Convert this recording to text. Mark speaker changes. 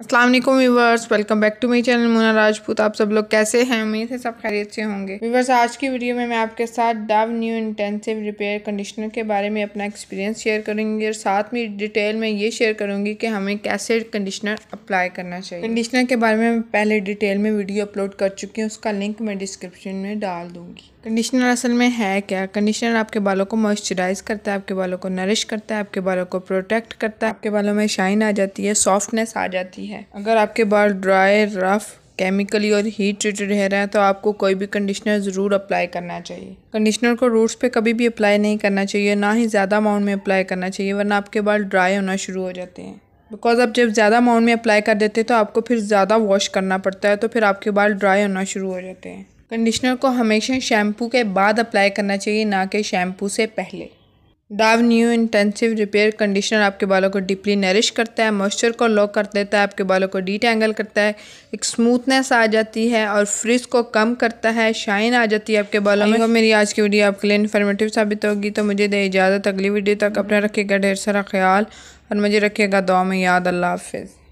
Speaker 1: Aslam viewers welcome back to my channel Mona Rajput आप सब लोग कैसे हैं उम्मीद है सब खैरियत से होंगे व्यूवर्स आज की वीडियो में मैं आपके साथ Dove new intensive repair conditioner के बारे में अपना एक्सपीरियंस शेयर करूंगी और साथ में डिटेल में ये शेयर करूंगी कि हमें कैसे कंडीशनर अप्लाई करना चाहिए कंडीशनर के बारे में पहले डिटेल में वीडियो अपलोड कर चुकी हूँ उसका लिंक मैं डिस्क्रिप्शन में डाल दूंगी कंडीशनर असल में है क्या कंडीशनर आपके बालों को मॉइस्चराइज़ करता है आपके बालों को नरिश करता है आपके बालों को प्रोटेक्ट करता है आपके बालों में शाइन आ जाती है सॉफ्टनेस आ जाती है अगर आपके बाल ड्राई रफ़ केमिकली और हीट ट्रीटेड हेयर हैं तो आपको कोई भी कंडीशनर ज़रूर अप्लाई करना चाहिए कंडीशनर को रूट्स पे कभी भी अप्लाई नहीं करना चाहिए ना ही ज़्यादा अमाउंट में अप्लाई करना चाहिए वरना आपके बाल ड्राई होना शुरू हो जाते हैं बिकॉज आप जब ज़्यादा अमाउंट में अप्लाई कर देते हैं तो आपको फिर ज़्यादा वॉश करना पड़ता है तो फिर आपके बाल ड्राई होना शुरू हो जाते हैं कंडीशनर को हमेशा शैम्पू के बाद अप्लाई करना चाहिए ना कि शैम्पू से पहले Dove new intensive repair conditioner आपके बालों को डीपली नरिश करता है मॉइस्चर को लॉक कर देता है आपके बालों को डिटेंगल करता है एक स्मूथनेस आ जाती है और फ्रिज को कम करता है शाइन आ जाती है आपके बालों में मेरी आज की वीडियो आपके लिए इन्फॉर्मेटिव साबित होगी तो मुझे दे इजाज़त अगली वीडियो तक अपना रखेगा ढेर सारा ख्याल और मुझे रखिएगा दुआ में याद अल्लाह हाफिज़